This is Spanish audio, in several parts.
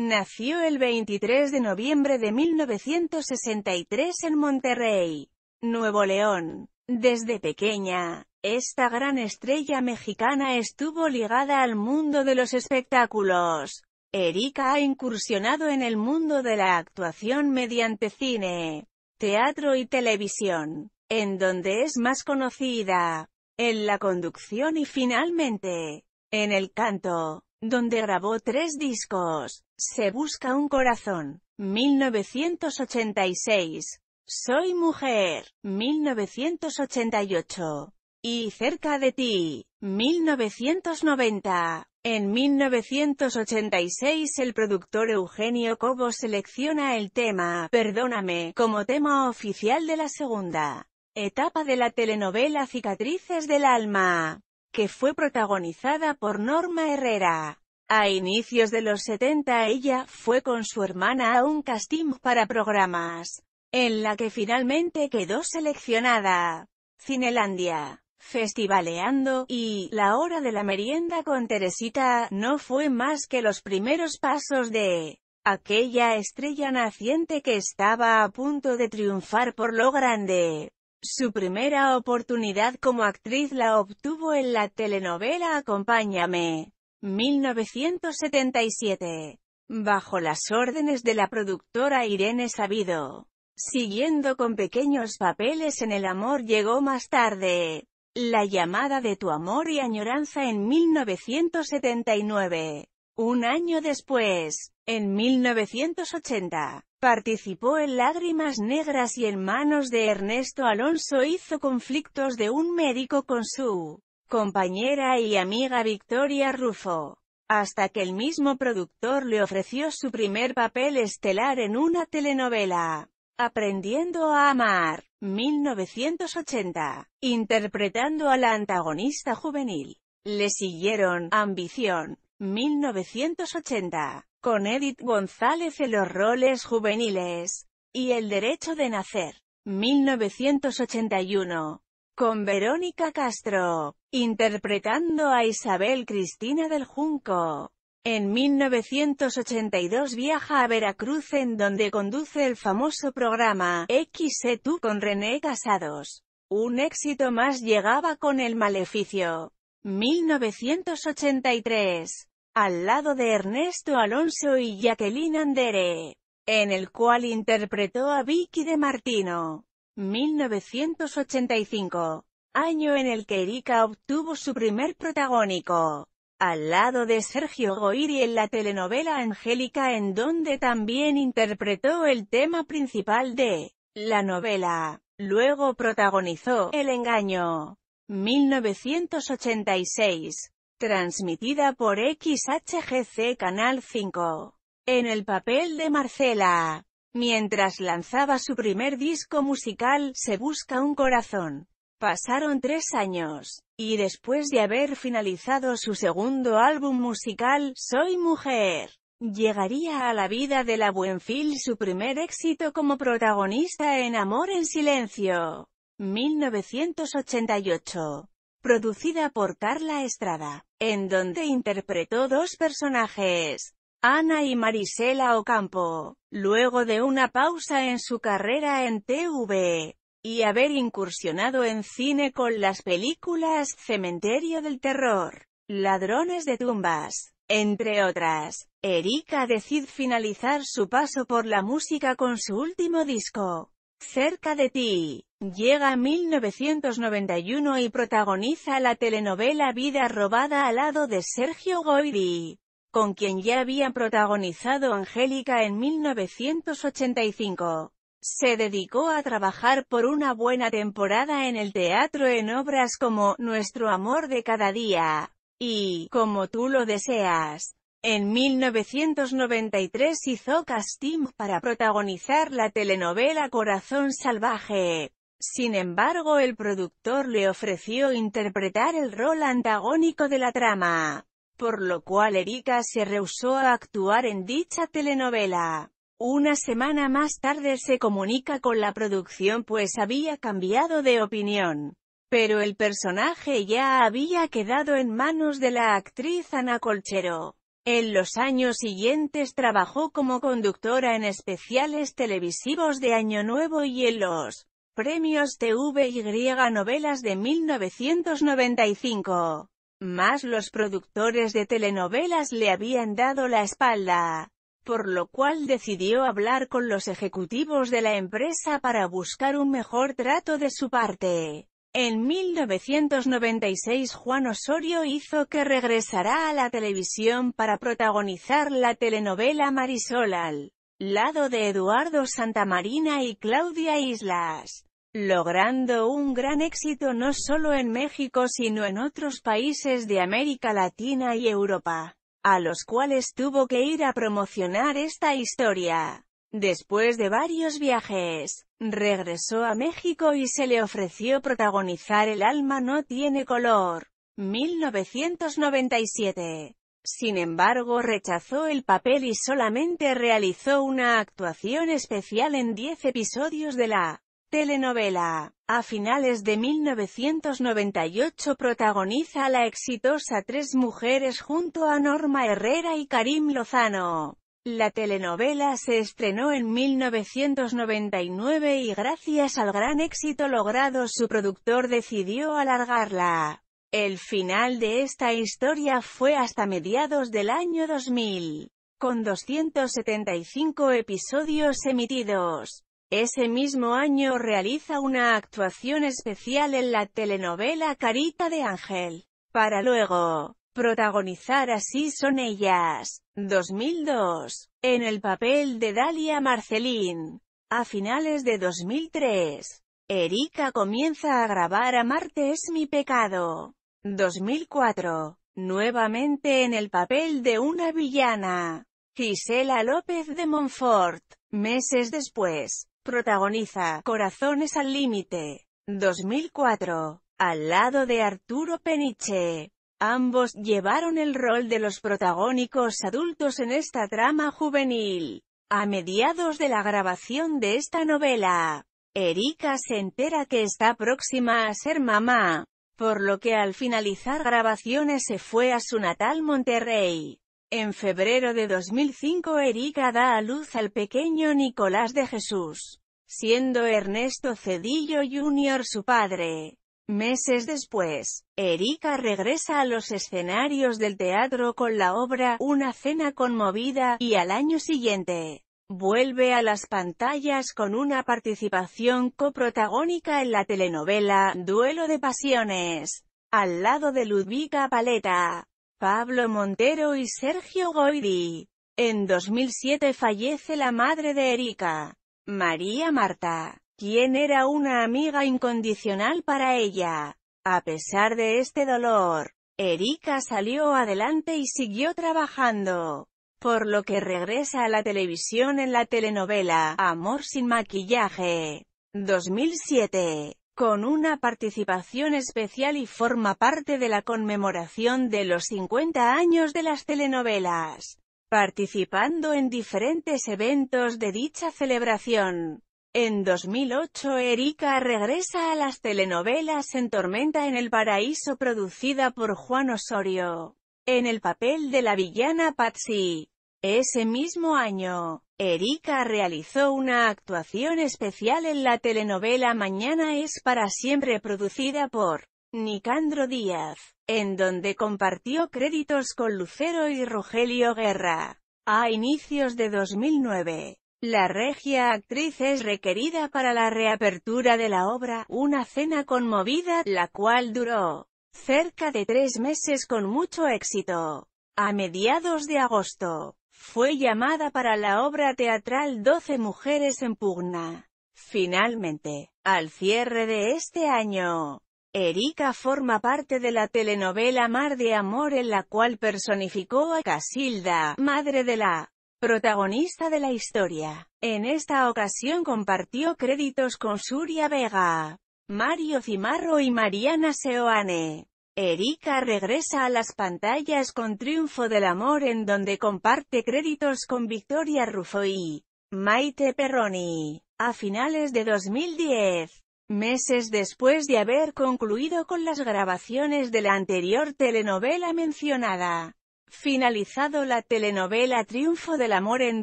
Nació el 23 de noviembre de 1963 en Monterrey, Nuevo León. Desde pequeña, esta gran estrella mexicana estuvo ligada al mundo de los espectáculos. Erika ha incursionado en el mundo de la actuación mediante cine, teatro y televisión, en donde es más conocida, en la conducción y finalmente, en el canto donde grabó tres discos. Se busca un corazón, 1986. Soy mujer, 1988. Y cerca de ti, 1990. En 1986 el productor Eugenio Cobo selecciona el tema, Perdóname, como tema oficial de la segunda etapa de la telenovela Cicatrices del Alma que fue protagonizada por Norma Herrera. A inicios de los 70 ella fue con su hermana a un casting para programas, en la que finalmente quedó seleccionada. Cinelandia, Festivaleando, y La hora de la merienda con Teresita, no fue más que los primeros pasos de aquella estrella naciente que estaba a punto de triunfar por lo grande. Su primera oportunidad como actriz la obtuvo en la telenovela Acompáñame, 1977, bajo las órdenes de la productora Irene Sabido. Siguiendo con pequeños papeles en El amor llegó más tarde, La llamada de tu amor y añoranza en 1979. Un año después, en 1980, participó en Lágrimas Negras y en manos de Ernesto Alonso hizo conflictos de un médico con su compañera y amiga Victoria Rufo, hasta que el mismo productor le ofreció su primer papel estelar en una telenovela. Aprendiendo a amar, 1980, interpretando a la antagonista juvenil. Le siguieron, Ambición, 1980, con Edith González en los roles juveniles, y El derecho de nacer, 1981, con Verónica Castro, interpretando a Isabel Cristina del Junco. En 1982 viaja a Veracruz en donde conduce el famoso programa xe tú con René Casados. Un éxito más llegaba con El Maleficio. 1983, al lado de Ernesto Alonso y Jacqueline Andere, en el cual interpretó a Vicky de Martino. 1985, año en el que Erika obtuvo su primer protagónico, al lado de Sergio Goiri en la telenovela Angélica en donde también interpretó el tema principal de la novela. Luego protagonizó El engaño, 1986. Transmitida por XHGC Canal 5. En el papel de Marcela. Mientras lanzaba su primer disco musical, Se Busca un Corazón. Pasaron tres años, y después de haber finalizado su segundo álbum musical, Soy Mujer, llegaría a la vida de la Buenfil su primer éxito como protagonista en Amor en Silencio. 1988. Producida por Carla Estrada, en donde interpretó dos personajes, Ana y Marisela Ocampo. Luego de una pausa en su carrera en TV, y haber incursionado en cine con las películas Cementerio del Terror, Ladrones de Tumbas, entre otras, Erika decide finalizar su paso por la música con su último disco, Cerca de ti. Llega 1991 y protagoniza la telenovela Vida robada al lado de Sergio Goyri, con quien ya había protagonizado Angélica en 1985. Se dedicó a trabajar por una buena temporada en el teatro en obras como Nuestro amor de cada día y Como tú lo deseas. En 1993 hizo casting para protagonizar la telenovela Corazón Salvaje. Sin embargo el productor le ofreció interpretar el rol antagónico de la trama, por lo cual Erika se rehusó a actuar en dicha telenovela. Una semana más tarde se comunica con la producción pues había cambiado de opinión. Pero el personaje ya había quedado en manos de la actriz Ana Colchero. En los años siguientes trabajó como conductora en especiales televisivos de Año Nuevo y en los premios TVY Novelas de 1995. Más los productores de telenovelas le habían dado la espalda, por lo cual decidió hablar con los ejecutivos de la empresa para buscar un mejor trato de su parte. En 1996 Juan Osorio hizo que regresara a la televisión para protagonizar la telenovela Marisol al lado de Eduardo Santamarina y Claudia Islas, logrando un gran éxito no solo en México sino en otros países de América Latina y Europa, a los cuales tuvo que ir a promocionar esta historia. Después de varios viajes, regresó a México y se le ofreció protagonizar El alma no tiene color, 1997. Sin embargo rechazó el papel y solamente realizó una actuación especial en 10 episodios de la telenovela. A finales de 1998 protagoniza a la exitosa Tres Mujeres junto a Norma Herrera y Karim Lozano. La telenovela se estrenó en 1999 y gracias al gran éxito logrado su productor decidió alargarla. El final de esta historia fue hasta mediados del año 2000, con 275 episodios emitidos. Ese mismo año realiza una actuación especial en la telenovela Carita de Ángel, para luego Protagonizar así son ellas. 2002. En el papel de Dalia Marcelín. A finales de 2003. Erika comienza a grabar Marte es mi pecado. 2004. Nuevamente en el papel de una villana. Gisela López de Montfort. Meses después, protagoniza Corazones al límite. 2004. Al lado de Arturo Peniche. Ambos llevaron el rol de los protagónicos adultos en esta trama juvenil. A mediados de la grabación de esta novela, Erika se entera que está próxima a ser mamá, por lo que al finalizar grabaciones se fue a su natal Monterrey. En febrero de 2005 Erika da a luz al pequeño Nicolás de Jesús, siendo Ernesto Cedillo Jr. su padre. Meses después, Erika regresa a los escenarios del teatro con la obra Una cena conmovida, y al año siguiente, vuelve a las pantallas con una participación coprotagónica en la telenovela Duelo de Pasiones, al lado de Ludvika Paleta, Pablo Montero y Sergio Goidi, En 2007 fallece la madre de Erika, María Marta quien era una amiga incondicional para ella. A pesar de este dolor, Erika salió adelante y siguió trabajando, por lo que regresa a la televisión en la telenovela Amor sin maquillaje, 2007 con una participación especial y forma parte de la conmemoración de los 50 años de las telenovelas, participando en diferentes eventos de dicha celebración. En 2008 Erika regresa a las telenovelas en Tormenta en el Paraíso producida por Juan Osorio, en el papel de la villana Patsy. Ese mismo año, Erika realizó una actuación especial en la telenovela Mañana es para siempre producida por Nicandro Díaz, en donde compartió créditos con Lucero y Rogelio Guerra. A inicios de 2009, la regia actriz es requerida para la reapertura de la obra, una cena conmovida, la cual duró cerca de tres meses con mucho éxito. A mediados de agosto, fue llamada para la obra teatral «Doce mujeres en pugna. Finalmente, al cierre de este año, Erika forma parte de la telenovela Mar de Amor en la cual personificó a Casilda, madre de la protagonista de la historia. En esta ocasión compartió créditos con Surya Vega, Mario Cimarro y Mariana Seoane. Erika regresa a las pantallas con Triunfo del Amor en donde comparte créditos con Victoria Rufo y Maite Perroni. A finales de 2010, meses después de haber concluido con las grabaciones de la anterior telenovela mencionada, Finalizado la telenovela Triunfo del Amor en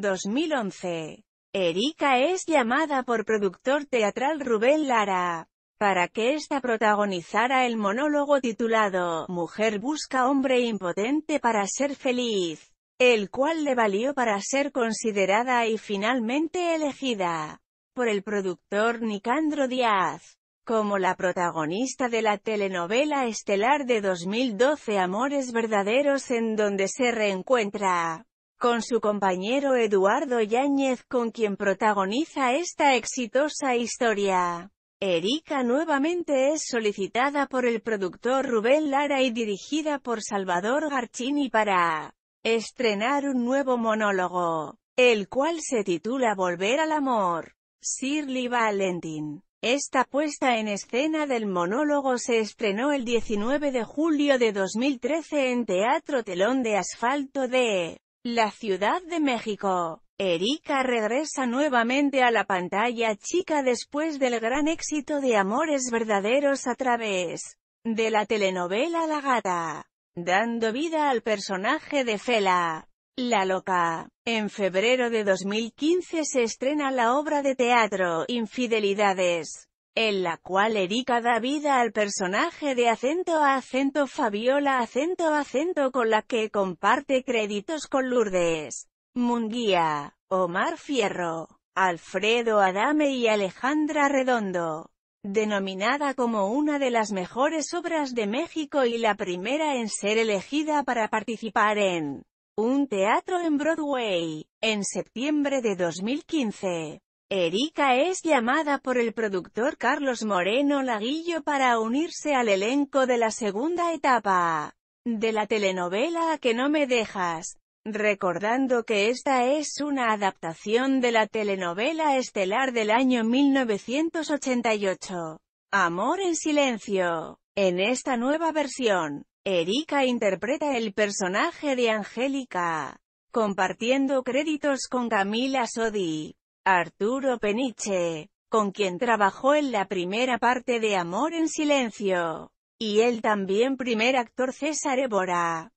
2011, Erika es llamada por productor teatral Rubén Lara, para que ésta protagonizara el monólogo titulado Mujer busca hombre impotente para ser feliz, el cual le valió para ser considerada y finalmente elegida por el productor Nicandro Díaz como la protagonista de la telenovela estelar de 2012 Amores Verdaderos en donde se reencuentra con su compañero Eduardo Yáñez con quien protagoniza esta exitosa historia. Erika nuevamente es solicitada por el productor Rubén Lara y dirigida por Salvador Garchini para estrenar un nuevo monólogo, el cual se titula Volver al amor. Shirley Valentin esta puesta en escena del monólogo se estrenó el 19 de julio de 2013 en Teatro Telón de Asfalto de la Ciudad de México. Erika regresa nuevamente a la pantalla chica después del gran éxito de Amores Verdaderos a través de la telenovela La Gata, dando vida al personaje de Fela. La loca. En febrero de 2015 se estrena la obra de teatro Infidelidades, en la cual Erika da vida al personaje de acento a acento Fabiola acento a acento con la que comparte créditos con Lourdes, Munguía, Omar Fierro, Alfredo Adame y Alejandra Redondo. Denominada como una de las mejores obras de México y la primera en ser elegida para participar en un teatro en Broadway. En septiembre de 2015, Erika es llamada por el productor Carlos Moreno Laguillo para unirse al elenco de la segunda etapa de la telenovela que no me dejas, recordando que esta es una adaptación de la telenovela estelar del año 1988, Amor en silencio. En esta nueva versión, Erika interpreta el personaje de Angélica, compartiendo créditos con Camila Sodi, Arturo Peniche, con quien trabajó en la primera parte de Amor en Silencio, y él también primer actor César Évora.